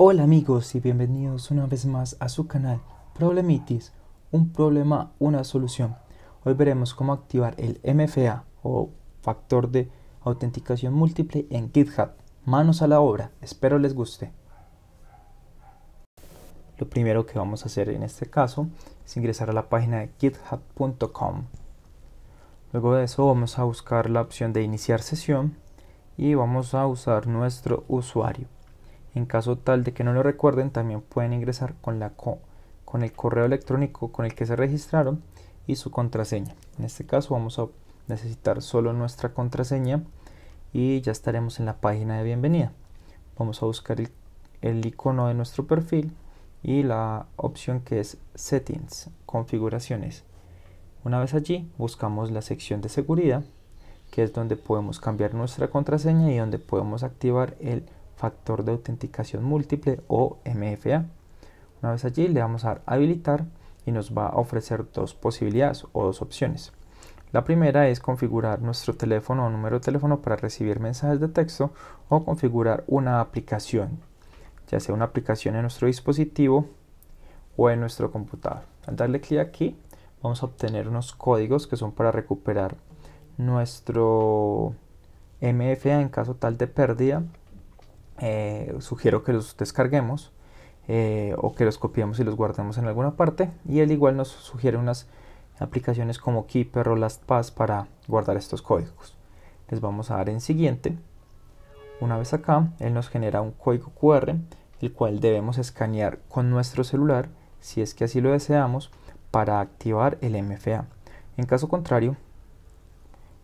Hola amigos y bienvenidos una vez más a su canal Problemitis, un problema, una solución. Hoy veremos cómo activar el MFA o factor de autenticación múltiple en GitHub. Manos a la obra, espero les guste. Lo primero que vamos a hacer en este caso es ingresar a la página de github.com. Luego de eso vamos a buscar la opción de iniciar sesión y vamos a usar nuestro usuario. En caso tal de que no lo recuerden, también pueden ingresar con, el correo electrónico con el que se registraron y su contraseña. En este caso vamos a necesitar solo nuestra contraseña y ya estaremos en la página de bienvenida. Vamos a buscar el, el icono de nuestro perfil y la opción que es settings, configuraciones. Una vez allí buscamos la sección de seguridad que es donde podemos cambiar nuestra contraseña y donde podemos activar el factor de autenticación múltiple o MFA. Una vez allí le vamos a habilitar y nos va a ofrecer dos posibilidades o dos opciones. La primera es configurar nuestro teléfono o número de teléfono para recibir mensajes de texto o configurar una aplicación, ya sea una aplicación en nuestro dispositivo o en nuestro computador. Al darle clic aquí vamos a obtener unos códigos que son para recuperar nuestro MFA en caso tal de pérdida eh, sugiero que los descarguemos eh, o que los copiemos y los guardemos en alguna parte y él igual nos sugiere unas aplicaciones como Keeper o LastPass para guardar estos códigos les vamos a dar en siguiente una vez acá él nos genera un código QR el cual debemos escanear con nuestro celular si es que así lo deseamos para activar el MFA en caso contrario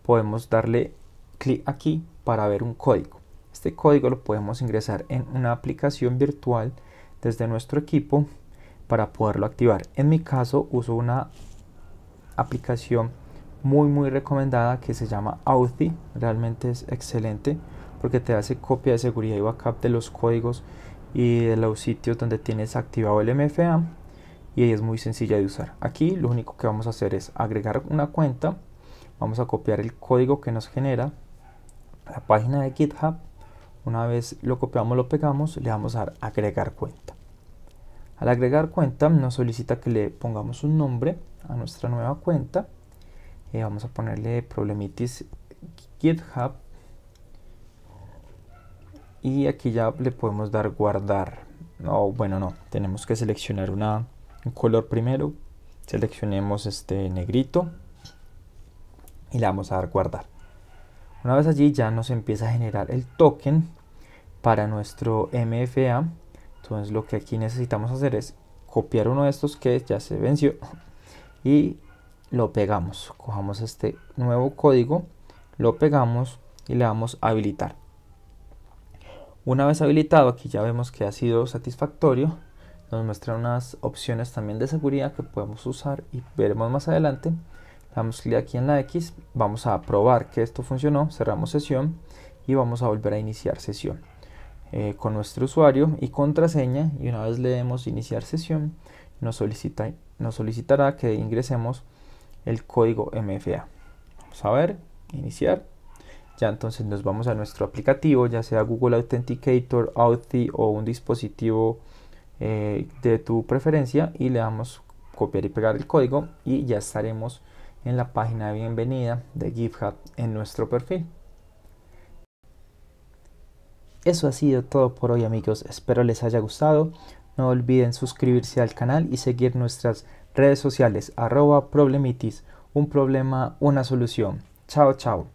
podemos darle clic aquí para ver un código este código lo podemos ingresar en una aplicación virtual desde nuestro equipo para poderlo activar. En mi caso uso una aplicación muy muy recomendada que se llama Authy, realmente es excelente porque te hace copia de seguridad y backup de los códigos y de los sitios donde tienes activado el MFA y es muy sencilla de usar. Aquí lo único que vamos a hacer es agregar una cuenta, vamos a copiar el código que nos genera la página de GitHub una vez lo copiamos, lo pegamos, le vamos a dar agregar cuenta. Al agregar cuenta nos solicita que le pongamos un nombre a nuestra nueva cuenta. y eh, vamos a ponerle problemitis GitHub. Y aquí ya le podemos dar guardar. No, bueno, no. Tenemos que seleccionar un color primero. Seleccionemos este negrito. Y le vamos a dar guardar. Una vez allí ya nos empieza a generar el token para nuestro MFA. Entonces lo que aquí necesitamos hacer es copiar uno de estos que ya se venció y lo pegamos. Cojamos este nuevo código, lo pegamos y le damos a habilitar. Una vez habilitado, aquí ya vemos que ha sido satisfactorio. Nos muestra unas opciones también de seguridad que podemos usar y veremos más adelante damos clic aquí en la X, vamos a probar que esto funcionó, cerramos sesión y vamos a volver a iniciar sesión eh, con nuestro usuario y contraseña y una vez le demos iniciar sesión nos, solicita, nos solicitará que ingresemos el código MFA. Vamos a ver, iniciar. Ya entonces nos vamos a nuestro aplicativo, ya sea Google Authenticator, Authy o un dispositivo eh, de tu preferencia y le damos copiar y pegar el código y ya estaremos en la página de bienvenida de GitHub en nuestro perfil. Eso ha sido todo por hoy amigos, espero les haya gustado. No olviden suscribirse al canal y seguir nuestras redes sociales arroba problemitis, un problema, una solución. Chao, chao.